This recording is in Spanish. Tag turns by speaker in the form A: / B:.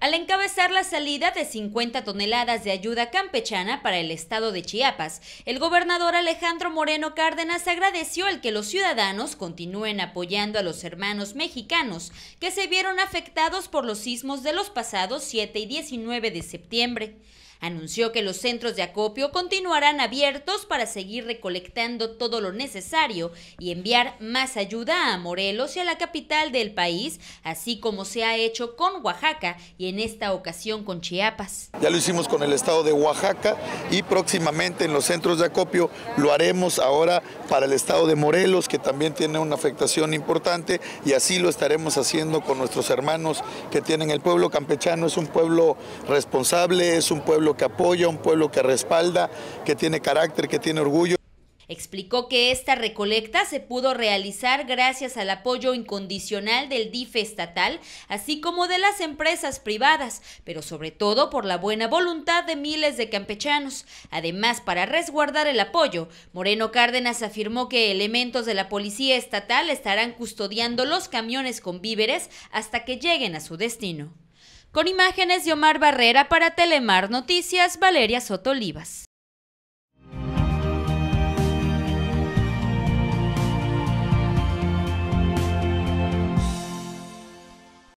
A: al encabezar la salida de 50 toneladas de ayuda campechana para el estado de Chiapas. El gobernador Alejandro Moreno Cárdenas agradeció el que los ciudadanos continúen apoyando a los hermanos mexicanos que se vieron afectados por los sismos de los pasados 7 y 19 de septiembre anunció que los centros de acopio continuarán abiertos para seguir recolectando todo lo necesario y enviar más ayuda a Morelos y a la capital del país, así como se ha hecho con Oaxaca y en esta ocasión con Chiapas.
B: Ya lo hicimos con el estado de Oaxaca y próximamente en los centros de acopio lo haremos ahora para el estado de Morelos, que también tiene una afectación importante y así lo estaremos haciendo con nuestros hermanos que tienen el pueblo campechano. Es un pueblo responsable, es un pueblo que apoya, un pueblo que respalda, que tiene carácter, que tiene orgullo.
A: Explicó que esta recolecta se pudo realizar gracias al apoyo incondicional del DIFE estatal, así como de las empresas privadas, pero sobre todo por la buena voluntad de miles de campechanos. Además, para resguardar el apoyo, Moreno Cárdenas afirmó que elementos de la policía estatal estarán custodiando los camiones con víveres hasta que lleguen a su destino. Con imágenes de Omar Barrera para Telemar Noticias, Valeria Soto Olivas.